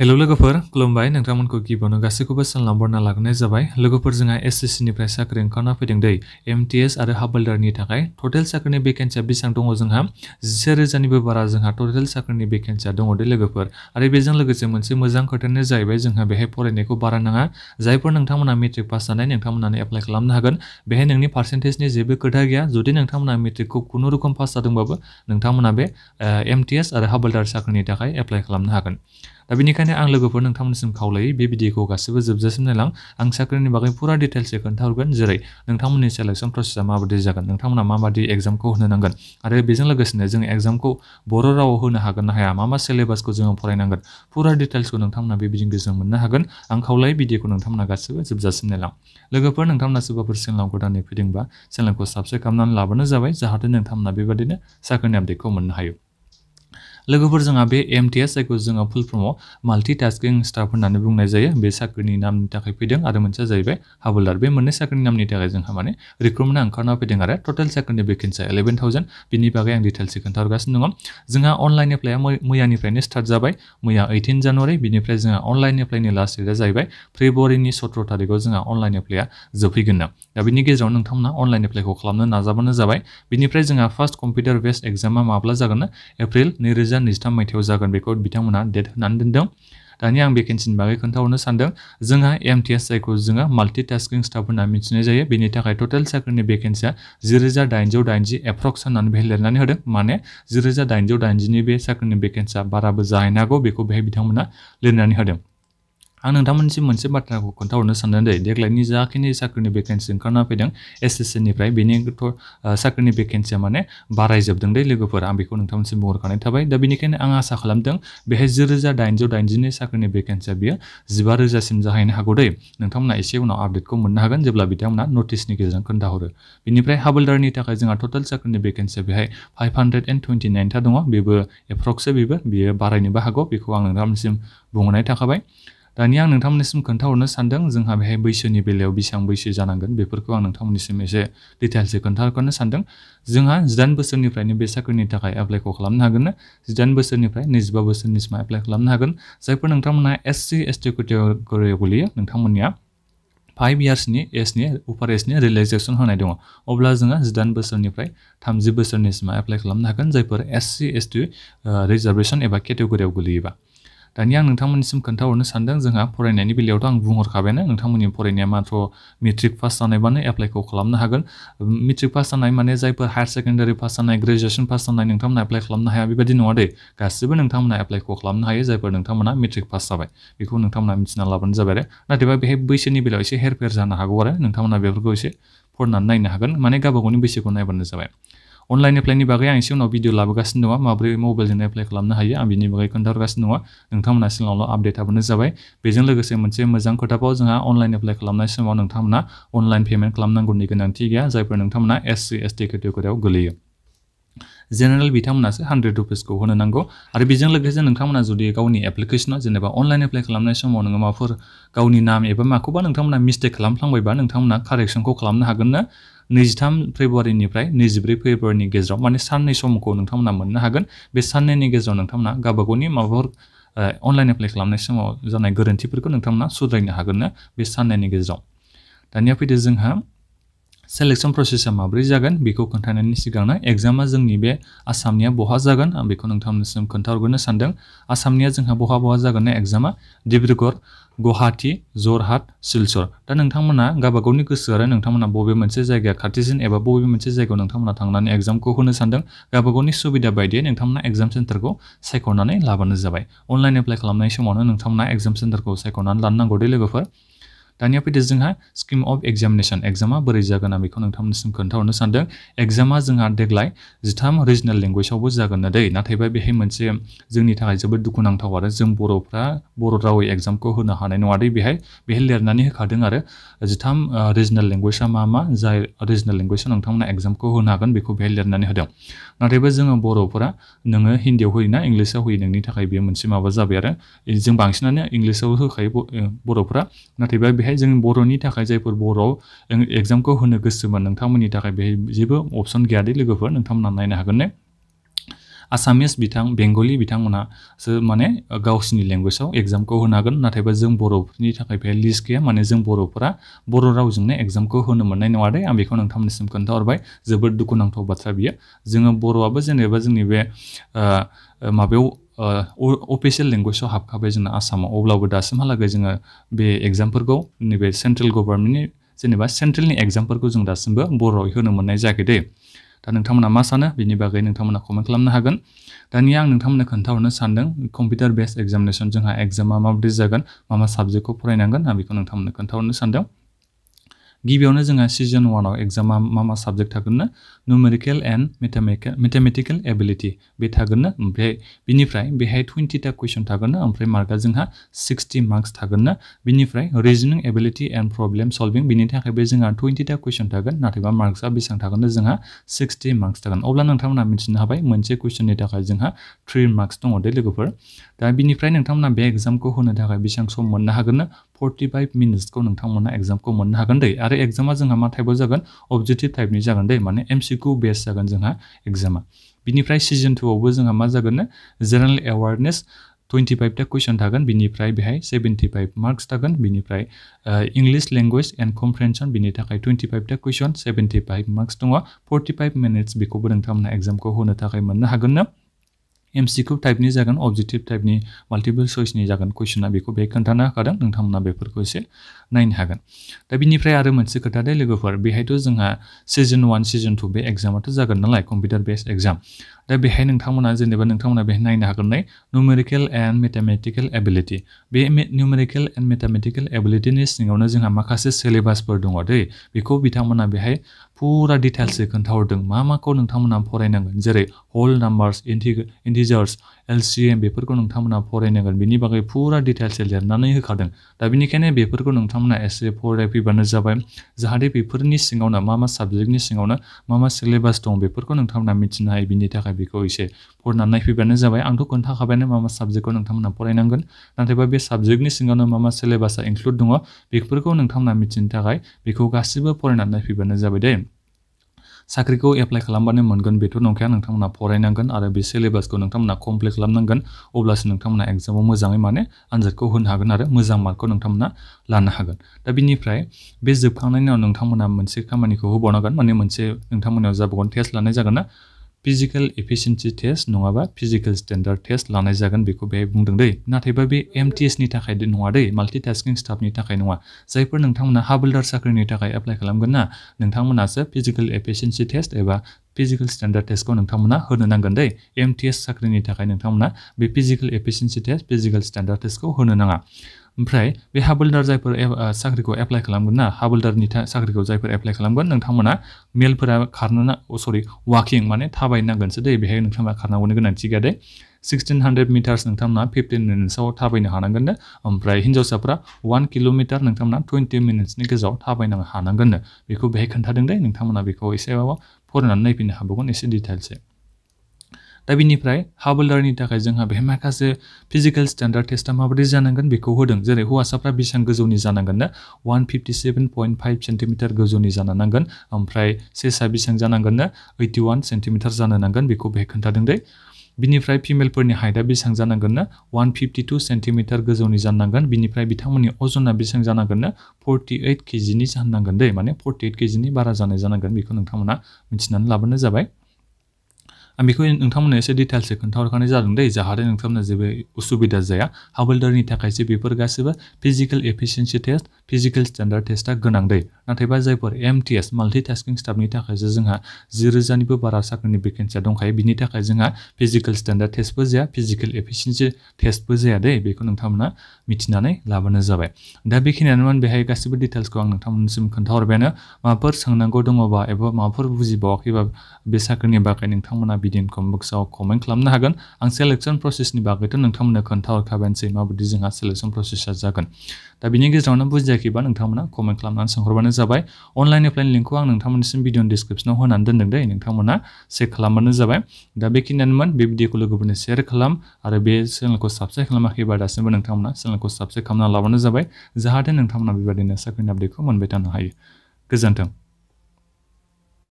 hello लोगोफोर खुलुमबाय नोंथांमोनखौ गिबियावनो गासैखौबो सानना बरना लाग्रोनाय जाबाय लोगोफोर जोंहा एस सि सि निफ्राय साख्रि ओंखारना फैदों दै एम टि एस आरो हाबलदारनि थाखाय टटेल साख्रिनि भेकेन्सिया बेसेबां दङ जोंहा जिसे रोजानिबो बारा जोंहा टटेल साख्रिनि भेकेन्सिया दङ दे लोगोफोर आरो बेजों लोगोसे मोनसे मोजां खोथायानो जाहैबाय जोंहा बेहाय फरायनायखौ बारा नाङा जायफोर नोंथांमोना मेट्रिक पास जानाय नोंथांमोनानो एप्लाइ खालामनो हागोन बेहाय नोंनि पार्सेन्टेजनि जेबो खोथा गैया जुदि नोंथांमोना मेट्रिकखौ खुनुरुखुम पास जादोंबाबो नोंथांमोना बे एम टि एस आरो हाबलदार साख्रिनि थाखाय एप्लाइ खालामनो हागोन दा बेनिखायनो आं लोगोफोर नोंथांमोनसिम खावलायो बे भिडिअखौ गासैबो जोबजासिम नायलां आं साख्रिनि बागै फुरा डिटेल्सै खोन्थाहरगोन जेरै नोंथांमोननि सेलेक्सन प्रसेसा माबायदि जागोन नोंथांमोना माबायदि एग्जामखौ होनो नांगोन आरो बेजों लोगोसेनो जों एग्जामखौ बर' रावाव होनो हागोन ना हाया मा मा सिलेबासखौ जोङो फरायनांगोन फुरा डिटेल्सखौ नोंथांमोना बे भिडिअनि गेजेरजों मोननो हागोन आं खावलायो भिडिअखौ नोंथांमोना गासैबो जोबजासिम नायलां लोगोफोर नोंथांमोना सोरबाफोर चेनेलाव गोदानै फैदोंबा चेनेलखौ साबसक्राइब खालामनानै लाबानो जाबाय जाहाथे नोंथांमोना बेबादिनो साख्रिनि आपडेटखौ मोननो हायो लोगोफोर जोंहा बे एम टी एस जायखौ जोङो फुल फर्माव माल्टि स्टाफ होननानै बुंनाय जायो बे साख्रिनि नामनि थाखाय फैदों आरो मोनसेया जाहैबाय हाबोलदार बे मोननै साख्रिनि नामनि थाखाय जोंहा माने रिक्रुटमेन्टआ ओंखारना फैदों आरो टटेल साख्रिनि भेकेन्सिया इलेभेन थाउजेन्ड बिनि बागै आं डिटेल्सै खोन्थाहरगासिनो दङ जोंहा अनलाइन एप्लाइया मैयानिफ्रायनो स्टार्ट जाबाय मैया ओइटिन जानुवारि बिनिफ्राय जोंहा अनलाइन एप्लाइनि लास्ट डेटआ जाहैबाय फेब्रुवारिनि सत्र' थारिखआव जोंहा अनलाइन एप्लाइया जोबहैगोन दा बिनि गेजेराव नोंथांमोना अनलाइन एप्लाइखौ खालामनो नाजाबानो जाबाय बिनिफ्राय जोंहा फार्स्ट कम्पिउटार बेस्ड एग्जामा माब्ला जागोन एप्रिल नैरोजा नैरोजा नैजिथाम मायथाइयाव जागोन बेखौ बिथांमोना डेट होनानै दोनदों दानि आं भेकेन्सिनि बागै खोन्थाहरनो सानदों जोंहा एमटिएस जायखौ जोङो माल्टि टास्किं स्टाफ होनना मिथिनाय जायो बेनि थाखाय टटेल साख्रिनि भेकेन्सिया जिरोजा दाइनजौ दाइनजि एप्रक्स होननानै बेहाय लिरनानै होदों माने जिरोजा दाइनजौ दाइनजिनि बे साख्रिनि भेकेन्सिया बाराबो जाहैनो हागौ बेखौ बेहाय बिथांमोना लिरनानै होदों आं नोंथांमोनसिम मोनसे बाथ्राखौ खोन्थाहरनो सानदों दे देग्लायनि जाखिनि साख्रिनि भेकेन्सि ओंखारना फैदों एस एस सि निफ्राय बेनि साख्रिनि भेकेन्सिया माने बारायजोबदों दे लोगोफोर आं बेखौ नोंथांमोनसिम बुंहरखानाय थाबाय दा बेनिखायनो आं आसा खालामदों बेहाय जिरोजा दाइनजौ दाइनजिनि साख्रिनि भेकेन्सिया बियो जिबा रोजासिम जाहैनो हागौ दै नोंथांमोना एसे उनाव आपडेटखौ मोननो हागोन जेब्ला बिथांमोना नटिसनि गेजेरजों खोन्थाहरो बेनिफ्राय हाबलदारनि थाखाय जोंहा टटेल साख्रिनि भेकेन्सिया बेहाय फाइभ हान्ड्रेड एन्ड टुवेन्टि नाइनथा दङ बेबो एप्रक्सो बेबो बेयो बारायनोबो हागौ बेखौ आं नोंथांमोनसिम बुंहरनाय थाखाबाय दानिया आं नोंथांमोननिसिम खोन्थाहरनो सानदों जोंहा बेहाय बैसोनि बेलायाव बेसेबां बैसो जानांगोन बेफोरखौ आं नोंथांमोननिसिम एसे डिटेल्सै खोन्थाहरनो सानदों जोंहा जिदाइन बोसोरनिफ्रायनो बे साख्रिनि थाखाय एप्लाइखौ खालामनो हागोन जिदाइन बोसोरनिफ्राय नैजिबा बोसोरनिसिम एप्लाइ खालामनो हागोन जायफोर नोंथांमोनहा एस सि एस टि केटेगरियाव गोलैयो नोंथांमोननिया फाइभ इयार्सनि एजनि उपार एजनि रिलेक्सेसन होनाय दङ अब्ला जोङो जिदाइन बोसोरनिफ्राय थामजि बोसोरनिसिम एप्लाइ खालामनो हागोन जायफोर S C S T reservation एबा केटेगरियाव गोलैयोबा दानिया आं नोंथांमोननिसिम खोन्थाहरनो सानदों जोंहा फरायनायनि बेलायावथ' आं बुंहरखाबायानो नोंथांमोननि फरायनाया माथ्र मेट्रिक पास जानायबानो एप्लाइखौ खालामनो हागोन मेट्रिक पास जानाय माने जायफोर हायार सेकेन्डारि पास जानाय ग्रेजुवेसन पास जानाय नोंथांमोना एप्लाइ खालामनो हाया बेबायदि नङा दे गासिबो नोंथांमोना एप्लाइखौ खालामनो हायो जायफोर नोंथांमोना मेट्रिक पास जाबाय बेखौ नोंथांमोना मिथिना लाबानो जाबाय आरो नाथायबा बेहाय बैसोनि बेलायाव एसे हेरफेर जानो हागौ आरो नोंथांमोना बेफोरखौ एसे फरायनानै नायनो हागोन माने गावबा गावनि बैसोखौ नायबानो जाबाय अनलाइन एप्लाइनि बागै आं एसे उनाव भिडिअ लाबोगासिनो दङ माबोरै मबाइलजों एप्लाइ खालामनो हायो आं बिनि बागै खोन्थाहरगासिनो दङ नोंथांमोना सिगाङावल' आपडेट थाबानो जाबाय बेजों लोगोसे मोनसे मोजां खोथाबाव जोंहा अनलाइन एप्लाइ खालामनाय समाव नोंथांमोना अनलाइन पेमेन्ट खालामनांगौनि गोनांथि गैया जायफोर नोंथांमोना एस सि एस टि केटेगरियाव गोलैयो जेनेरेल बिथांमोनासो हान्ड्रेड रुपिसखौ होनो नांगौ आरो बेजों लोगोसे नोंथांमोना जुदि गावनि एप्लिकेसनाव जेनेबा अनलाइन एप्लाइ खालामनाय समाव नोङो माबाफोर गावनि नाम एबा माखौबा नोंथांमोना मिस्टेक खालामफ्लांबायबा नोंथांमोना कारेक्सनखौ खालामनो हागोन ना नैजिथाम फेब्रुवारिनिफ्राय नैजिब्रै फेब्रुवारिनि गेजेराव माने साननै समखौ नोंथांमोना मोननो हागोन बे साननैनि गेजेराव नोंथांमोना गावबागावनि माबाफोर अनलाइन एप्लाइ खालामनाय समाव जानाय गोरोन्थिफोरखौ नोंथांमोना सुद्रायनो हागोन ना बे साननैनि गेजेराव दानिया फैदो जोंहा सेलेक्सन प्रसेसा माब्रै जागोन बेखौ खोन्थानायनि सिगांनो एग्जामा जोंनि बे आसामनिया बहा जागोन आं बेखौ नोंथांमोननिसिम खोन्थाहरग्रोनो सानदों आसामनिया जोंहा बहा बहा जागोन एग्जामा डिब्रुगड़ गुवाहाटी जरहाट सिलचर दा नोंथांमोना गावबा गोसो आरो नोंथांमोना बबे मोनसे जायगाया खाथिसिन एबा बबे मोनसे जायगायाव नोंथांमोना थांनानै एग्जामखौ होनो सानदों गावबा गावनि सुबिदा बायदियै नोंथांमोना एग्जाम सेन्टारखौ सायख'नानै लाबानो जाबाय अनलाइन एप्लाइ खालामनाय समावनो नोंथांमोना एग्जाम सेन्टारखौ सायख'नानै लानो नांगौ दे लोगोफोर दानिया फैदो जोंहा स्किम अफ एग्जामिनेसन एग्जामा बोरै जागोन आं बेखौ नोंथांमोनसिम खोन्थाहरनो सानदों एग्जामा जोंहा देग्लाय जिथाम रिजनेल लेंगुवेजावबो जागोन ना दै नाथायबा बेहाय मोनसे जोंनि थाखाय जोबोद दुखुनांथाव आरो जों बर'फ्रा बर' रावै एग्जामखौ होनो हानाय नङा दै बेहाय बेहाय लिरनानै होखादों आरो जिथाम रिजनेल लेंगुवेजआ मा मा जाय रिजनेल लेंगुवेजाव नोंथांमोना एग्जामखौ होनो हागोन बेखौ बेहाय लिरनानै होदों नाथायबा जोङो बर'फोरा नोङो हिन्दीआव होयो ना इंलिसाव होयो नोंनि थाखाय बेयो मोनसे माबा जाबाय आरो जों बांसिनानो इंलिसाव होखायो बर'फ्रा नाथायबा बेहाय जों बर'नि थाखाय जायफोर बर' एग्जामखौ होनो गोसोमोन नोंथांमोननि थाखाय बेहाय जेबो अपसन गैयादै लोगोफोर नोंथांमोना नायनो हागोन ने आसामिस बिथां बेंगलि बिथांमोनासो माने गावसिनि लेंगुवेजाव एग्जामखौ होनो हागोन नाथायबा जों बर'फोरनि थाखाय बेहाय लिस्ट गैया माने जों बर'फोरा बर' रावजोंनो एग्जामखौ होनो मोननाय नङा दे आं बेखौ नोंथांमोननिसिम खोन्थाहरबाय जोबोद दुखुनांथाव बाथ्रा बियो जोङो बर'आबो जेनेबा जोंनि बे माबायाव अफिसियेल लेंगुवेजआव हाबखाबाय जोंना आसामाव अब्लाबो दासिमहालागै जोङो बे एग्जामफोरखौ नैबे सेन्ट्रेल गभार्नमेन्टनि जेनेबा सेन्ट्रेलनि एग्जामफोरखौ जों दासिमबो बर'आव होनो मोननाय जायाखै दै दा नोंथांमोना मा सानो बेनि बागै नोंथांमोना कमेन्ट खालामनो हागोन दानिया आं नोंथांमोननो खोन्थाहरनो सानदों कम्पिउटार बेस्ड एग्जामिनेसन जोंहा एग्जामा माबायदि जागोन मा मा साबजेक्टखौ फरायनांगोन आं बेखौ नोंथांमोननो खोन्थाहरनो सानदों गिबियावनो जोंहा सिजन वानाव एग्जामा मा मा साबजेक्ट थागोननो नुमेरिकेल एन्ड मेथामेटिकेल एबिलिटि बे थागोननो ओमफ्राय बिनिफ्राय बेहाय टुवेन्टिता कुइसन थागोननो ओमफ्राय मार्कआ जोंहा सिक्सटि मार्क्स थागोननो बिनिफ्राय reasoning ability and problem solving बिनि थाखायबो जोंहा टुवेन्टिता कुइसन थागोन नाथायबा मार्क्सआ बेसेबां थागोननो जोंहा सिक्सटि मार्क्स थागोन अब्ला नोंथांमोना मिथिनो हाबाय मोनसे कुइसननि थाखाय जोंहा थ्रि मार्क्स दङ दे लोगोफोर दा बिनिफ्राय नोंथांमोना बे एग्जामखौ होनो थाखाय बेसेबां सम मोननो हागोन फर्टि फाइभ मिनिट्सखौ एग्जाम एग्जामखौ मोननो हागोन दै आरो एग्जामा जहाँ मा टाइपआव जागोन अबजेक्टिभ टाइपनि जागोन दै माने एमसिकिउ बेस जागोन जोंहा एग्जामा बिनिफ्राय सिजन टुआवबो जहाँ मा जागोन जेनेरेल एवारनेस टुवेन्टि फाइभथा कुइसन थागोन बिनिफ्राय बेहाय सेभेन्टि फाइभ मार्क्स थागोन बिनिफ्राय इंलिश लेंगुवेज एन्ड कम्प्रेनसन बिनि थाखाय टुवेन्टि फाइभथा कुइसन सेभेन्टि फाइभ मार्क्स दङ फर्टि फाइभ मिनिट्स बेखौबो नोंथांमोना एग्जामखौ होनो थाखाय मोननो हागोन ना एमसिकिउ टाइपनि जागोन अबजेक्टिभ टाइपनि माल्टिपोल चइसनि जागोन कुइसना बेखौ बे खोन्थानो होखादों नोंथांमोना बेफोरखौ एसे नायनो हागोन दा बिनिफ्राय आरो मोनसे खोथा दे लोगोफोर बेहायथ' जोंहा सिजन वान सिजन टु बे एग्जामाथ' जागोन नालाय कम्पिउटार बेस्ड एग्जाम दा बेहाय नोंथांमोना जेनेबा नोंथांमोना बेहाय नायनो हागोननाय नुमेरिकेल एन्ड मेथामेटिकेल एबिलिटि बे नुमेरिकेल एन्ड मेथामेटिकेल एबिलिटिनि सिङावनो जोंहा माखासे सिलेबासफोर दङ दै बेखौ बिथांमोना बेहाय फुरा डिटेल्सै खोन्थाहरदों मा माखौ नोंथांमोना फरायनांगोन जेरै whole numbers integers L C M बेफोरखौ नोंथांमोना फरायनांगोन बेनि बागै फुरा डिटेल्सै लिरनानै होखादों दा बेनिखायनो बेफोरखौ नोंथांमोना एसे फरायफैबानो जाबाय जाहाथे बेफोरनि सिङावनो मा मा साबजेक्टनि सिङावनो मा मा सिलेबास दं बेफोरखौ नोंथांमोना मिथिनो हायो बिनि थाखाय बेखौ एसे फरायनानै नायफैबानो जाबाय आंथ' खोन्थाखाबायानो मा मा साबजेक्टखौ नोंथांमोना फरायनांगोन नाथायबा बे साबजेक्टनि सिङावनो मा मा सिलेबासा इनक्लुड दङ बेफोरखौ नोंथांमोना मिथिनो थाखाय बेखौ गासैबो फरायनानै नायफैबानो जाबाय दै साख्रिखौ एप्लाइ खालामबानो मोनगोन बेथ' नंखाया नोंथांमोना फरायनांगोन आरो बे सिलेबासखौ नोंथांमोना कमप्लिट खालामनांगोन अब्लासो नोंथांमोना एग्जामाव मोजाङै माने आनजादखौ होनो हागोन आरो मोजां मार्कखौ नोंथांमोना लानो हागोन दा बिनिफ्राय बे जोबखांनायनि उनाव नोंथांमोना मोनसे खामानिखौ होबावनांगोन माने मोनसे नोंथांमोनाव जाबावगोन टेस्ट लानाय जागोन ना physical efficiency test nunga ba physical standard test lana jagan beko be bung dung dei na thai ba bi mts ni ta khai nunga dei multitasking staff ni ta khai nunga sai par nang thang na habuldar sakri ni ta apply khalam gan na nang thang na sa physical efficiency test eba physical standard test ko nang thang na hrna nang gan dei mts sakri ni ta khai nang thang na be physical efficiency test physical standard test ko hrna nanga ओमफ्राय बे हाबोलदार जायफोर साख्रिखौ apply खालामगोन ना हाबोलदारनि साख्रिखौ जायफोर apply खालामगोन नोंथांमोना मेलफोरा खारनो सरि वाकिं माने थाबायनांगोनसो दे बेहाय नोंथांमोना खारनांगौनि गोनांथि गैया दे सिक्सटिन हान्ड्रेड मिटार्स नोंथांमोना फिफ्टिन मिनिट्सआव थाबायनो हानांगोननो ओमफ्राय हिन्जावसाफोरा वान किल'मिटार नोंथांमोना टुवेन्टि मिनिट्सनि गेजेराव थाबायनो हानांगोननो बेखौ बेहाय खोन्थादों दे नोंथांमोना बेखौ एसेबाबो फरायनानै नायफिननो हाबावगोन एसे डिटेल्सै दा बिनिफ्राय हाबोलदारनि थाखाय जोंहा बे माखासे फिजिकेल स्टैंडार्ड टेस्टा माबायदि जानांगोन बेखौ होदों जेरै हौवासाफ्रा बेसेबां गोजौनि जानांगोन ना one fifty seven point five centimetre गोजौनि जानो नांगोन ओमफ्राय सेसा बेसेबां जानांगोन ना ओइटि वान सेन्टिमिटार जानो नांगोन बेखौ बेहाय खोन्थादों दे बिनिफ्राय फिमेलफोरनि हाइटआ बेसेबां जानांगोन ना वान फिफ्टि टु सेन्टिमिटार गोजौनि जानांगोन बिनिफ्राय बिथांमोननि अजना बेसेबां जानांगोन ना फर्टि ओइट केजिनि जानांगोन दै माने फर्टि ओइट केजिनि बारा जानाय जानांगोन बेखौ नोंथांमोना मिथिनानै लाबोनो जाबाय आं बेखौ नोंथांमोननो एसे डिटेलसो खोन्थाहरखानाय जादों दै जाहाथे नोंथांमोननो जेबो उसुबिदा जाया हाबोलदारनि थाखायसो बेफोर गासैबो physical efficiency test physical standard टेस्टा गोनां दै नाथायबा जायफोर M T S multi tasking स्टाफनि थाखायसो जोंहा जि रोजानिबो बारा साख्रिनि भेकेन्सिया दंखायो बिनि थाखाय जोंहा फिजिकेल स्टैंडार्ड टेस्टबो जाया फिजिकेल एफिसियेन्सि टेस्टबो जाया दै बेखौ नोंथांमोना मिथिनानै लाबानो जाबाय दा बेखिनियानोमोन बेहाय गासैबो डिटेल्सखौ आं नोंथांमोनसिम खोन्थाहरबायानो माबाफोर सोंनांगौ दङबा एबा माबाफोर बुजिबावाखैबा बे साख्रिनि बागै नोंथांमोना बिदिन कमेन्ट कमेन्ट खालामनो हागोन आं सेलेक्सन प्रसेसनि बागैथ' नोंथांमोननो खोन्थाहरखाबायानोसै माबायदि जोंहा सेलेक्सन प्रसेसा जागोन दा बिनि गेजेरावनो बुजिया जायाखैबा नोंथांमोना कमेन्ट खालामनानै सोंहरबानो जाबाय अनलाइन एप्लाइनि लिंकखौ आं नोंथांमोननिसिम भिडिअनि डिसक्रिपसनाव होनानै दोनदों दे नोंथांमोना चेक खालामबानो जाबाय दा बेखिनियानोमोन बे भिडिअखौ लोगोफोरनो सेयार खालाम आरो बे चेनेलखौ साबसक्राइब खालामाखैबा दासिमबो नोंथांमोना चेनेलखौ साबसक्राइब खालामना लाबानो जाबाय जाहाथे नोंथांमोना बेबायदिनो साख्रिनि आपडेटखौ मोनबाय थानो हायो गोजोन्थों